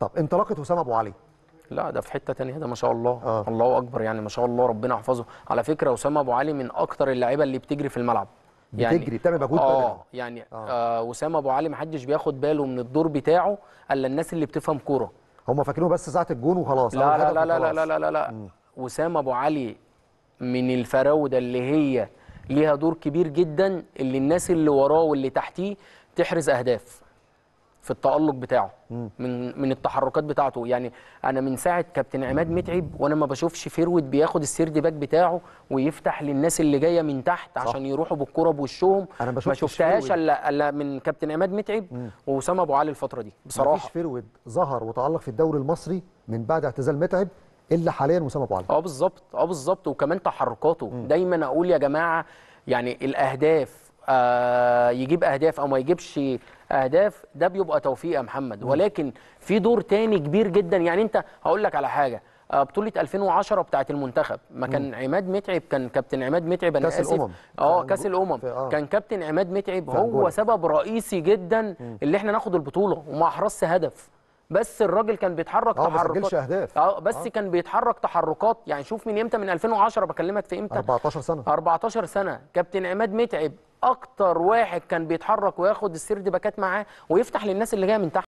طب انطلاقه اسامه ابو علي لا ده في حته تانية ده ما شاء الله آه. الله اكبر يعني ما شاء الله ربنا يحفظه على فكره اسامه ابو علي من اكتر اللعيبه اللي بتجري في الملعب يعني بتجري بتعمل مجهود اه يعني آه. آه اسامه ابو علي ما حدش بياخد باله من الدور بتاعه الا الناس اللي بتفهم كوره هم فاكرينه بس ساعه الجون وخلاص لا لا لا, لا لا, لا لا لا لا لا اسامه ابو علي من الفراوده اللي هي ليها دور كبير جدا اللي الناس اللي وراه واللي تحتيه تحرز اهداف في التالق بتاعه مم. من من التحركات بتاعته يعني انا من ساعه كابتن عماد متعب وانا ما بشوفش فيرود بياخد السيرد باك بتاعه ويفتح للناس اللي جايه من تحت صح. عشان يروحوا بالكره بوشهم انا ما شفتهاش الا الا من كابتن عماد متعب واسامه ابو علي الفتره دي بصراحه مفيش فيرود ظهر وتالق في الدوري المصري من بعد اعتزال متعب الا حاليا وسام ابو علي اه بالظبط اه بالظبط وكمان تحركاته مم. دايما اقول يا جماعه يعني الاهداف آه، يجيب اهداف او ما يجيبش اهداف ده بيبقى توفيق يا محمد ولكن في دور تاني كبير جدا يعني انت هقول لك على حاجه آه، بطوله 2010 بتاعه المنتخب ما كان عماد متعب كان كابتن عماد متعب انا كاس اسف الأمم. اه كاس الامم آه. كان كابتن عماد متعب هو سبب رئيسي جدا اللي احنا ناخد البطوله وما احرزش هدف بس الراجل كان بيتحرك آه تحركات اهداف اه بس آه. كان بيتحرك تحركات يعني شوف من امتى من 2010 بكلمك في امتى 14 سنه 14 سنه كابتن عماد متعب اكتر واحد كان بيتحرك وياخد السير دي باكات معاه ويفتح للناس اللي جايه من تحت